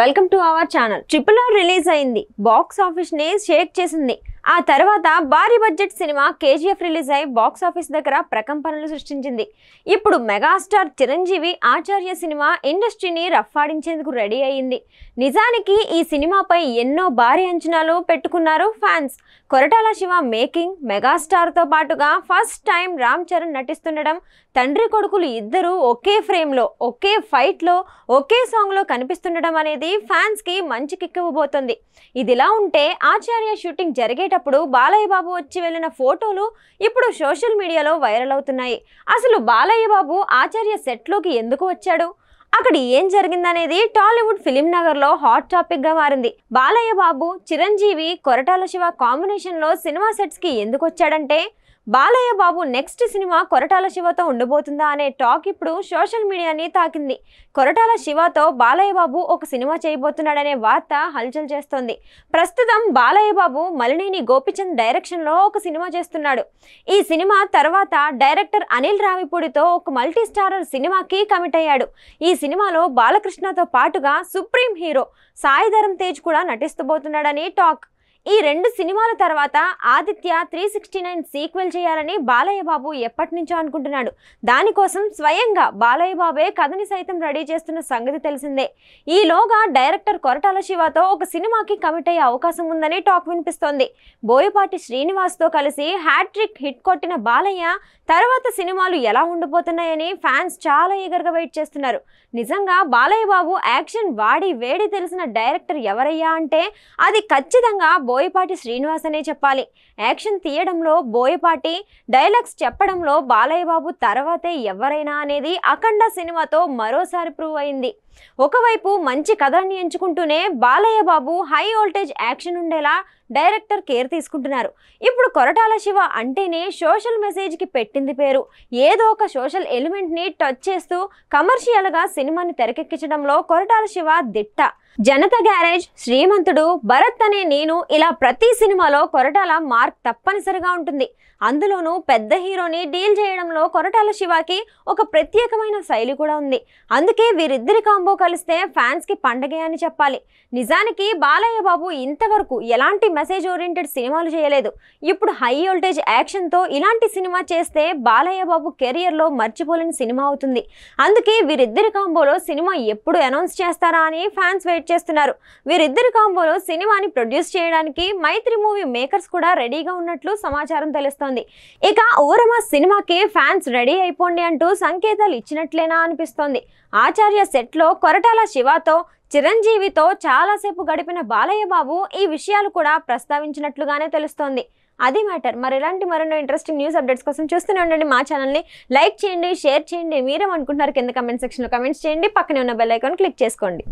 welcome to our channel triple R release అయింది box office ని shake చేసింది ఆ తర్వాత భారీ బడ్జెట్ సినిమా కేజీఎఫ్ రిలీజ్ అయి బాక్సాఫీస్ దగ్గర ప్రకంపనలు సృష్టించింది ఇప్పుడు మెగాస్టార్ చిరంజీవి ఆచార్య సినిమా ఇండస్ట్రీని రఫాడించేందుకు రెడీ అయింది నిజానికి ఈ సినిమాపై ఎన్నో భారీ అంచనాలు పెట్టుకున్నారు ఫ్యాన్స్ కొరటాల శివ మేకింగ్ మెగాస్టార్తో పాటుగా ఫస్ట్ టైం రామ్ చరణ్ నటిస్తుండడం తండ్రి కొడుకులు ఇద్దరూ ఒకే ఫ్రేమ్లో ఒకే ఫైట్లో ఒకే సాంగ్లో కనిపిస్తుండడం అనేది ఫ్యాన్స్కి మంచి కిక్కివ్వబోతుంది ఇదిలా ఉంటే ఆచార్య షూటింగ్ జరిగేట చేసేటప్పుడు బాలయ్య బాబు వచ్చి వెళ్ళిన ఫోటోలు ఇప్పుడు సోషల్ మీడియాలో వైరల్ అవుతున్నాయి అసలు బాలయ్య బాబు ఆచార్య సెట్లోకి ఎందుకు వచ్చాడు అక్కడ ఏం జరిగిందనేది టాలీవుడ్ ఫిలిం నగర్ లో హాట్ టాపిక్ గా మారింది బాలయ్య బాబు చిరంజీవి కొరటాల శివ కాంబినేషన్ లో సినిమా సెట్స్ కి ఎందుకు వచ్చాడంటే బాలయ్య బాబు నెక్స్ట్ సినిమా కొరటాల శివతో ఉండబోతుందా అనే టాక్ ఇప్పుడు సోషల్ మీడియాని తాకింది కొరటాల శివతో బాలయ్య బాబు ఒక సినిమా చేయబోతున్నాడనే వార్త హల్చల్ చేస్తోంది ప్రస్తుతం బాలయ్య బాబు మలినేని గోపిచంద్ డైరెక్షన్లో ఒక సినిమా చేస్తున్నాడు ఈ సినిమా తర్వాత డైరెక్టర్ అనిల్ రావిపూడితో ఒక మల్టీ స్టారర్ సినిమాకి కమిట్ అయ్యాడు ఈ సినిమాలో బాలకృష్ణతో పాటుగా సుప్రీం హీరో సాయిధరం తేజ్ కూడా నటిస్తబోతున్నాడని టాక్ ఈ రెండు సినిమాల తర్వాత Aditya three sixty nine sequel చేయాలని బాలయ్య బాబు ఎప్పటి నుంచో అనుకుంటున్నాడు దానికోసం స్వయంగా బాలయ్య బాబే కథని సైతం రెడీ చేస్తున్న సంగతి తెలిసిందే ఈలోగా డైరెక్టర్ కొరటాల శివతో ఒక సినిమాకి కమిట్ అయ్యే అవకాశం ఉందని టాక్ వినిపిస్తోంది బోయపాటి శ్రీనివాస్తో కలిసి హ్యాట్రిక్ హిట్ కొట్టిన బాలయ్య తర్వాత సినిమాలు ఎలా ఉండిపోతున్నాయని ఫ్యాన్స్ చాలా ఈగర్గా వెయిట్ చేస్తున్నారు నిజంగా బాలయ్య బాబు యాక్షన్ వాడి వేడి తెలిసిన డైరెక్టర్ ఎవరయ్యా అంటే అది ఖచ్చితంగా బోయపాటి శ్రీనివాస్ అనే చెప్పాలి యాక్షన్ తీయడంలో బోయపాటి డైలాగ్స్ చెప్పడంలో బాలయ్య బాబు తర్వాతే ఎవరైనా అనేది అఖండ సినిమాతో మరోసారి ప్రూవ్ అయింది ఒకవైపు మంచి కథాన్ని ఎంచుకుంటూనే Balayya Babu high voltage action ఉండేలా డైరెక్టర్ కేర్ తీసుకుంటున్నారు ఇప్పుడు కొరటాల శివ అంటేనే సోషల్ మెసేజ్కి పెట్టింది పేరు ఏదో ఒక సోషల్ ఎలిమెంట్ని టచ్ చేస్తూ కమర్షియల్గా సినిమాని తెరకెక్కించడంలో కొరటాల శివ దిట్ట జనత గ్యారేజ్ శ్రీమంతుడు భరత్ అనే నేను ఇలా ప్రతి సినిమాలో కొరటాల మార్క్ తప్పనిసరిగా ఉంటుంది అందులోనూ పెద్ద హీరోని డీల్ చేయడంలో కొరటాల శివకి ఒక ప్రత్యేకమైన శైలి కూడా ఉంది అందుకే వీరిద్దరి కాంబో కాంబో కలిస్తే ఫ్యాన్స్కి పండగే అని చెప్పాలి నిజానికి బాలయ్య బాబు ఇంతవరకు ఎలాంటి మెసేజ్ ఓరియంటెడ్ సినిమాలు చేయలేదు ఇప్పుడు హై వోల్టేజ్ యాక్షన్తో ఇలాంటి సినిమా చేస్తే బాలయ్య బాబు కెరియర్లో మర్చిపోలేని సినిమా అవుతుంది అందుకే వీరిద్దరి కాంబోలో సినిమా ఎప్పుడు అనౌన్స్ చేస్తారా అని ఫ్యాన్స్ వెయిట్ చేస్తున్నారు వీరిద్దరి కాంబోలో సినిమాని ప్రొడ్యూస్ చేయడానికి మైత్రి మూవీ మేకర్స్ కూడా రెడీగా ఉన్నట్లు సమాచారం తెలుస్తోంది ఇక ఊరమా సినిమాకి ఫ్యాన్స్ రెడీ అయిపోండి అంటూ సంకేతాలు ఇచ్చినట్లేనా అనిపిస్తోంది ఆచార్య సెట్లో కొరటాల శివతో చిరంజీవితో చాలాసేపు గడిపిన బాలయ్య బాబు ఈ విషయాలు కూడా ప్రస్తావించినట్లుగానే తెలుస్తోంది అది మ్యాటర్ మరి ఇలాంటి మరెన్నో ఇంట్రెస్టింగ్ న్యూస్ అప్డేట్స్ కోసం చూస్తూనే ఉండండి మా ఛానల్ని లైక్ చేయండి షేర్ చేయండి మీరేమనుకుంటున్నారు కింద కమెంట్ సెక్షన్లో కమెంట్స్ చేయండి పక్కనే ఉన్న బెల్ ఐకాన్ క్లిక్ చేసుకోండి